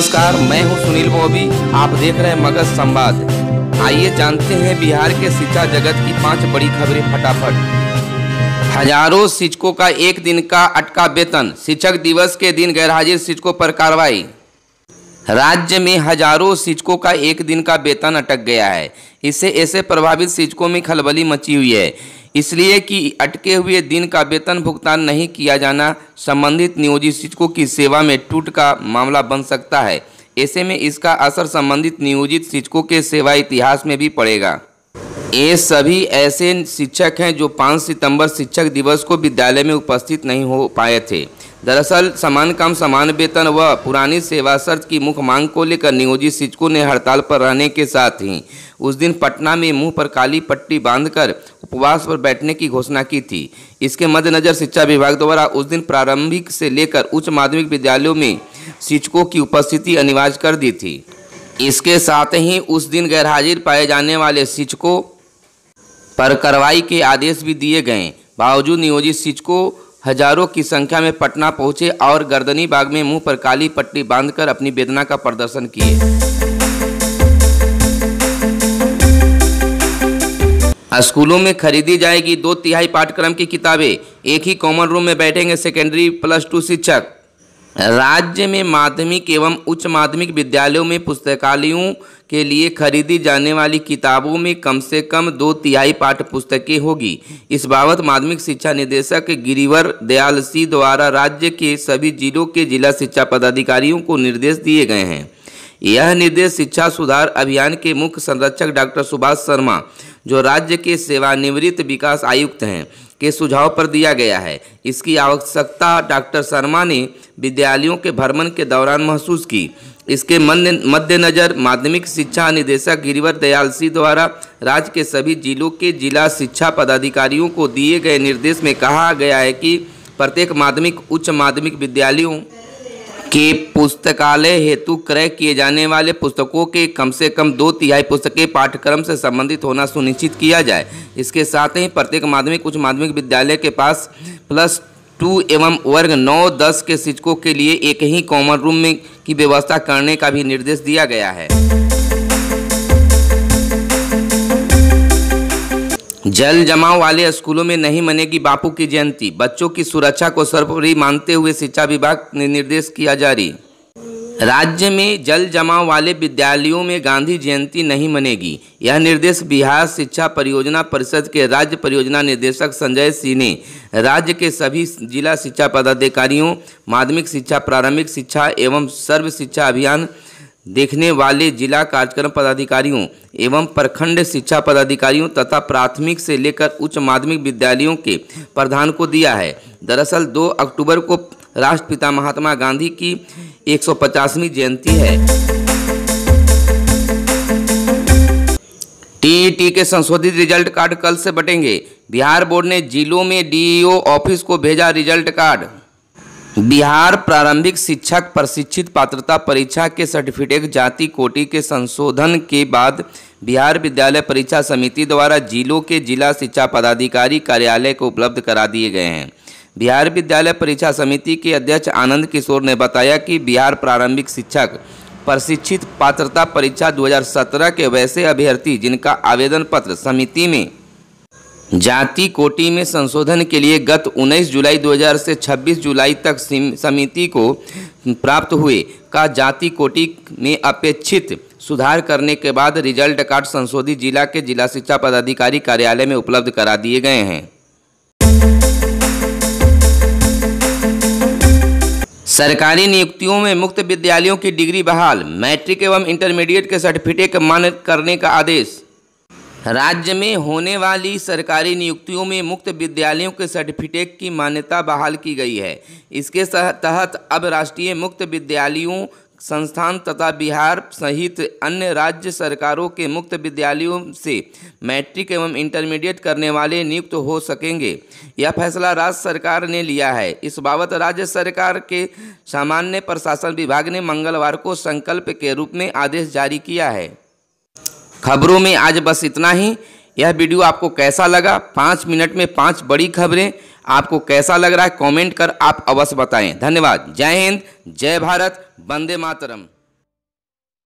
नमस्कार मैं हूं सुनील मोबी आप देख रहे हैं मगध संवाद आइए जानते हैं बिहार के शिक्षा जगत की पांच बड़ी खबरें फटाफट हजारों शिक्षकों का एक दिन का अटका वेतन शिक्षक दिवस के दिन गैरहाजिर शिक्षकों पर कार्रवाई राज्य में हजारों शिक्षकों का एक दिन का वेतन अटक गया है इससे ऐसे प्रभावित शिक्षकों में खलबली मची हुई है इसलिए कि अटके हुए दिन का वेतन भुगतान नहीं किया जाना संबंधित नियोजित शिक्षकों की सेवा में टूट का मामला बन सकता है ऐसे में इसका असर संबंधित नियोजित शिक्षकों के सेवा इतिहास में भी पड़ेगा ये सभी ऐसे शिक्षक हैं जो 5 सितंबर शिक्षक दिवस को विद्यालय में उपस्थित नहीं हो पाए थे दरअसल समान काम समान वेतन व पुरानी सेवा शर्त की मुख्य मांग को लेकर नियोजित शिक्षकों ने हड़ताल पर रहने के साथ ही उस दिन पटना में मुंह पर काली पट्टी बांधकर उपवास पर बैठने की घोषणा की थी इसके मद्देनज़र शिक्षा विभाग द्वारा उस दिन प्रारंभिक से लेकर उच्च माध्यमिक विद्यालयों में शिक्षकों की उपस्थिति अनिवार्य कर दी थी इसके साथ ही उस दिन गैरहाजिर पाए जाने वाले शिक्षकों पर कार्रवाई के आदेश भी दिए गए बावजूद नियोजित शिक्षकों हजारों की संख्या में पटना पहुंचे और गर्दनी बाग में मुंह पर काली पट्टी बांधकर अपनी वेदना का प्रदर्शन किए स्कूलों में खरीदी जाएगी दो तिहाई पाठ्यक्रम की किताबें एक ही कॉमन रूम में बैठेंगे सेकेंडरी प्लस टू शिक्षक राज्य में माध्यमिक एवं उच्च माध्यमिक विद्यालयों में पुस्तकालयों के लिए खरीदी जाने वाली किताबों में कम से कम दो तिहाई पाठ्य पुस्तकें होगी इस बाबत माध्यमिक शिक्षा निदेशक गिरिवर दयाल सिंह द्वारा राज्य के सभी जिलों के जिला शिक्षा पदाधिकारियों को निर्देश दिए गए हैं यह निर्देश शिक्षा सुधार अभियान के मुख्य संरक्षक डॉक्टर सुभाष शर्मा जो राज्य के सेवानिवृत्त विकास आयुक्त हैं के सुझाव पर दिया गया है इसकी आवश्यकता डॉक्टर शर्मा ने विद्यालयों के भ्रमण के दौरान महसूस की इसके मद्देनज़र माध्यमिक शिक्षा निदेशक गिरिवर दयाल सिंह द्वारा राज्य के सभी जिलों के जिला शिक्षा पदाधिकारियों को दिए गए निर्देश में कहा गया है कि प्रत्येक माध्यमिक उच्च माध्यमिक विद्यालयों कि पुस्तकालय हेतु क्रय किए जाने वाले पुस्तकों के कम से कम दो तिहाई पुस्तकें पाठ्यक्रम से संबंधित होना सुनिश्चित किया जाए इसके साथ ही प्रत्येक माध्यमिक उच्च माध्यमिक विद्यालय के पास प्लस टू एवं वर्ग नौ दस के शिक्षकों के लिए एक ही कॉमन रूम में की व्यवस्था करने का भी निर्देश दिया गया है जल जमाव वाले स्कूलों में नहीं मनेगी बापू की जयंती बच्चों की सुरक्षा को सर्वोपरि मानते हुए शिक्षा विभाग ने निर्देश किया जारी राज्य में जल जमाव वाले विद्यालयों में गांधी जयंती नहीं मनेगी यह निर्देश बिहार शिक्षा परियोजना परिषद के राज्य परियोजना निदेशक संजय सिंह ने राज्य के सभी जिला शिक्षा पदाधिकारियों माध्यमिक शिक्षा प्रारंभिक शिक्षा एवं सर्व शिक्षा अभियान देखने वाले जिला कार्यक्रम पदाधिकारियों एवं प्रखंड शिक्षा पदाधिकारियों तथा प्राथमिक से लेकर उच्च माध्यमिक विद्यालयों के प्रधान को दिया है दरअसल 2 अक्टूबर को राष्ट्रपिता महात्मा गांधी की 150वीं जयंती है टीईटी के संशोधित रिजल्ट कार्ड कल से बटेंगे बिहार बोर्ड ने जिलों में डीईओ ऑफिस को भेजा रिजल्ट कार्ड बिहार प्रारंभिक शिक्षक प्रशिक्षित पात्रता परीक्षा के सर्टिफिकेट जाति कोटि के संशोधन के बाद बिहार विद्यालय परीक्षा समिति द्वारा जिलों के जिला शिक्षा पदाधिकारी कार्यालय को उपलब्ध करा दिए गए हैं बिहार विद्यालय परीक्षा समिति के अध्यक्ष आनंद किशोर ने बताया कि बिहार प्रारंभिक शिक्षक प्रशिक्षित पात्रता परीक्षा 2017 के वैसे अभ्यर्थी जिनका आवेदन पत्र समिति में जाति कोटि में संशोधन के लिए गत 19 जुलाई 2000 से 26 जुलाई तक समिति को प्राप्त हुए का जाति कोटि में अपेक्षित सुधार करने के बाद रिजल्ट कार्ड संशोधित जिला के जिला शिक्षा पदाधिकारी कार्यालय में उपलब्ध करा दिए गए हैं सरकारी नियुक्तियों में मुक्त विद्यालयों की डिग्री बहाल मैट्रिक एवं इंटरमीडिएट के सर्टिफिकेट मान्य करने का आदेश राज्य में होने वाली सरकारी नियुक्तियों में मुक्त विद्यालयों के सर्टिफिकेट की मान्यता बहाल की गई है इसके तहत अब राष्ट्रीय मुक्त विद्यालयों संस्थान तथा बिहार सहित अन्य राज्य सरकारों के मुक्त विद्यालयों से मैट्रिक एवं इंटरमीडिएट करने वाले नियुक्त हो सकेंगे यह फैसला राज्य सरकार ने लिया है इस बाबत राज्य सरकार के सामान्य प्रशासन विभाग ने मंगलवार को संकल्प के रूप में आदेश जारी किया है खबरों में आज बस इतना ही यह वीडियो आपको कैसा लगा पाँच मिनट में पाँच बड़ी खबरें आपको कैसा लग रहा है कमेंट कर आप अवश्य बताएं धन्यवाद जय हिंद जय भारत वंदे मातरम